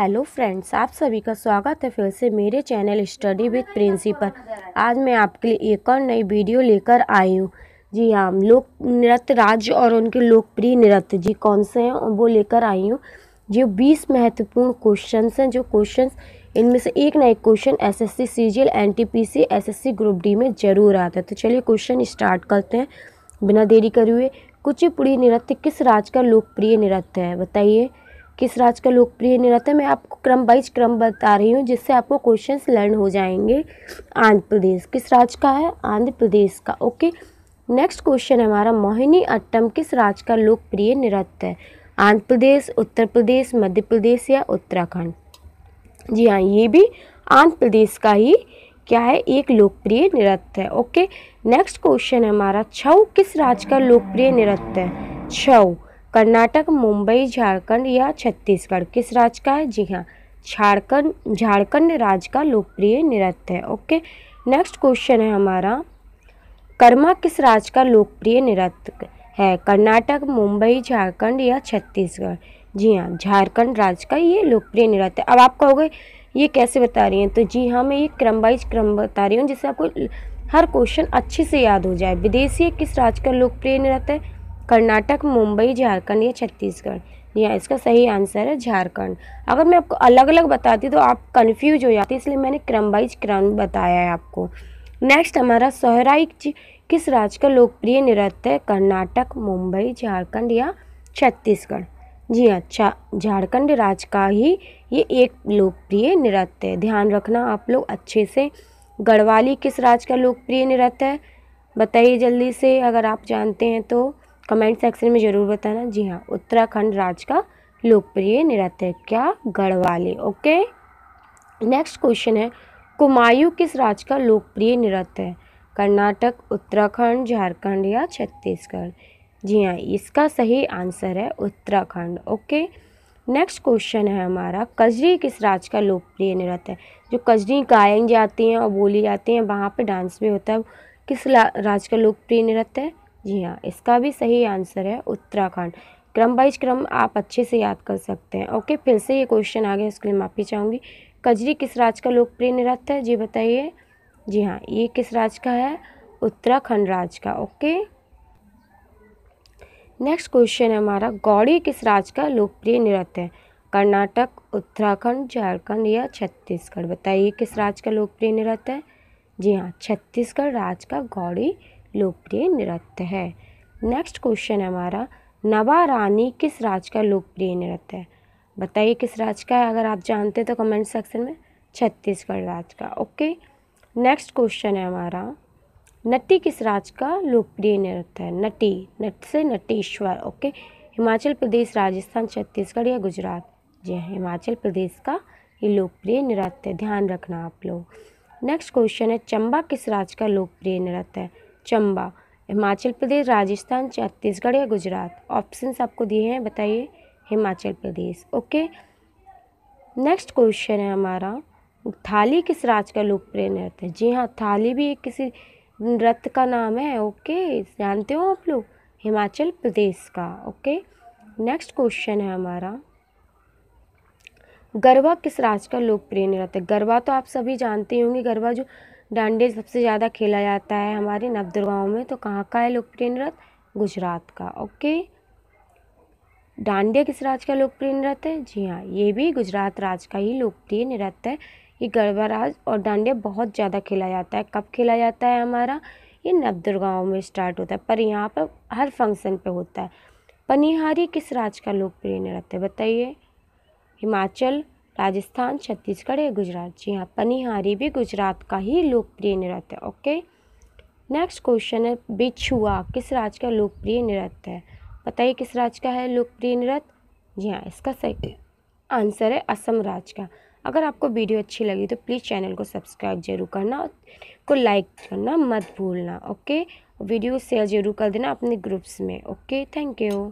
hello friends आप सभी का स्वागत है फिर से मेरे चैनल स्टडी विद प्रिंसिपल आज मैं आपके लिए एक और नई वीडियो लेकर आई हूँ जी हाँ लोक नृत्य राज्य और उनके लोकप्रिय नृत्य जी कौन से हैं वो लेकर आई हूँ जो बीस महत्वपूर्ण क्वेश्चन हैं जो क्वेश्चन इनमें से एक नए question S S C C G L N T P C S S C group D में ज़रूर आता है तो चलिए क्वेश्चन स्टार्ट करते हैं बिना देरी करे हुए कुचिपुड़ी नृत्य किस राज्य का लोकप्रिय नृत्य है बताइए किस राज्य का लोकप्रिय नृत्य मैं आपको क्रम वाइज क्रम बता रही हूँ जिससे आपको क्वेश्चंस लर्न हो जाएंगे आंध्र प्रदेश किस राज्य का है आंध्र प्रदेश का ओके नेक्स्ट क्वेश्चन हमारा मोहिनी अट्टम किस राज्य का लोकप्रिय नृत्य है आंध्र प्रदेश उत्तर प्रदेश मध्य प्रदेश या उत्तराखंड जी हाँ ये भी आंध्र प्रदेश का ही क्या है एक लोकप्रिय नृत्य है ओके नेक्स्ट क्वेश्चन हमारा छऊ किस राज्य का लोकप्रिय नृत्य है छऊ कर्नाटक मुंबई झारखंड या छत्तीसगढ़ किस राज्य का है जी हाँ झारखंड झारखंड राज्य का लोकप्रिय नृत्य है ओके नेक्स्ट क्वेश्चन है हमारा कर्मा किस राज्य का लोकप्रिय नृत्य है कर्नाटक मुंबई झारखंड या छत्तीसगढ़ जी हाँ झारखंड राज्य का ये लोकप्रिय नृत्य अब आप कहोगे ये कैसे बता रही हैं तो जी हाँ मैं ये क्रम बाइज क्रम बता रही हूँ जिससे आपको हर क्वेश्चन अच्छे से याद हो जाए विदेशी किस राज्य का लोकप्रिय नृत्य है कर्नाटक मुंबई झारखंड या छत्तीसगढ़ या इसका सही आंसर है झारखंड अगर मैं आपको अलग अलग बताती तो आप कन्फ्यूज हो जाते इसलिए मैंने क्रम बाइज क्रम बताया है आपको नेक्स्ट हमारा सोहराई किस राज्य का लोकप्रिय नृत्य है कर्नाटक मुंबई झारखंड या छत्तीसगढ़ जी अच्छा झारखंड राज्य का ही ये एक लोकप्रिय नृत्य है ध्यान रखना आप लोग अच्छे से गढ़वाली किस राज्य का लोकप्रिय नृत्य है बताइए जल्दी से अगर आप जानते हैं तो कमेंट सेक्शन में ज़रूर बताना जी हाँ उत्तराखंड राज्य का लोकप्रिय नृत्य क्या गढ़वाली ओके नेक्स्ट क्वेश्चन है कुमायूं किस राज्य का लोकप्रिय नृत्य है कर्नाटक उत्तराखंड झारखंड या छत्तीसगढ़ जी हाँ इसका सही आंसर है उत्तराखंड ओके नेक्स्ट क्वेश्चन है हमारा कजरी किस राज्य का लोकप्रिय नृत्य है जो कजरी गायन जाती हैं और बोली जाती हैं वहाँ पे डांस भी होता है किस राज्य का लोकप्रिय नृत्य है जी हाँ इसका भी सही आंसर है उत्तराखंड क्रम बाइज क्रम आप अच्छे से याद कर सकते हैं ओके फिर से ये क्वेश्चन आ गया उसके लिए माफ़ी चाहूँगी कजरी किस राज्य का लोकप्रिय नृत्य है जी बताइए जी हाँ ये किस राज्य का है उत्तराखंड राज्य का ओके नेक्स्ट क्वेश्चन है हमारा गौड़ी किस राज्य का लोकप्रिय नृत्य है कर्नाटक उत्तराखंड झारखंड या छत्तीसगढ़ बताइए किस राज्य का लोकप्रिय नृत्य है जी हाँ छत्तीसगढ़ राज्य का गौड़ी लोकप्रिय नृत्य है नेक्स्ट क्वेश्चन है हमारा नवा रानी किस राज्य का लोकप्रिय नृत्य है बताइए किस राज्य का है अगर आप जानते हैं तो कमेंट सेक्शन में छत्तीसगढ़ राज्य का ओके नेक्स्ट क्वेश्चन है हमारा नटी किस राज्य का लोकप्रिय नृत्य है नटी नट से नटेश्वर ओके हिमाचल प्रदेश राजस्थान छत्तीसगढ़ या गुजरात जी हाँ, हिमाचल प्रदेश का ये लोकप्रिय नृत्य ध्यान रखना आप लोग नेक्स्ट क्वेश्चन है चंबा किस राज्य का लोकप्रिय नृत्य है चंबा हिमाचल प्रदेश राजस्थान छत्तीसगढ़ या गुजरात ऑप्शंस आपको दिए हैं बताइए Himachal Pradesh okay next question है हमारा थाली किस राज्य का लोकप्रिय नृत्य है जी हाँ थाली भी एक किसी नृत्य का नाम है ओके जानते हो आप लोग हिमाचल प्रदेश का ओके नेक्स्ट क्वेश्चन है हमारा गरबा किस राज्य का लोकप्रिय नृत्य है गरबा तो आप सभी जानते होंगे गरबा जो डांडिया सबसे ज़्यादा खेला जाता है हमारे नवदुर्गा में तो कहाँ का है लोकप्रिय नृत्य गुजरात का ओके डांडिया किस राज्य का लोकप्रिय नृत्य है जी हाँ ये भी गुजरात राज्य का ही लोकप्रिय नृत्य है ये गरबा राज और डांडिया बहुत ज़्यादा खेला जाता है कब खेला जाता है हमारा ये नवदुर्गाओं में स्टार्ट होता है पर यहाँ पर हर फंक्शन पे होता है पनिहारी किस राज्य का लोकप्रिय नृत्य बताइए हिमाचल राजस्थान छत्तीसगढ़ या गुजरात जी हाँ पनिहारी भी गुजरात का ही लोकप्रिय नृत्य है ओके नेक्स्ट क्वेश्चन है बिछुआ किस राज्य का लोकप्रिय नृत्य है बताइए किस राज्य का है लोकप्रिय नृत्य जी हाँ इसका सही आंसर है असम राज्य का अगर आपको वीडियो अच्छी लगी तो प्लीज़ चैनल को सब्सक्राइब जरूर करना और को लाइक करना मत भूलना ओके वीडियो शेयर जरूर कर देना अपने ग्रुप्स में ओके थैंक यू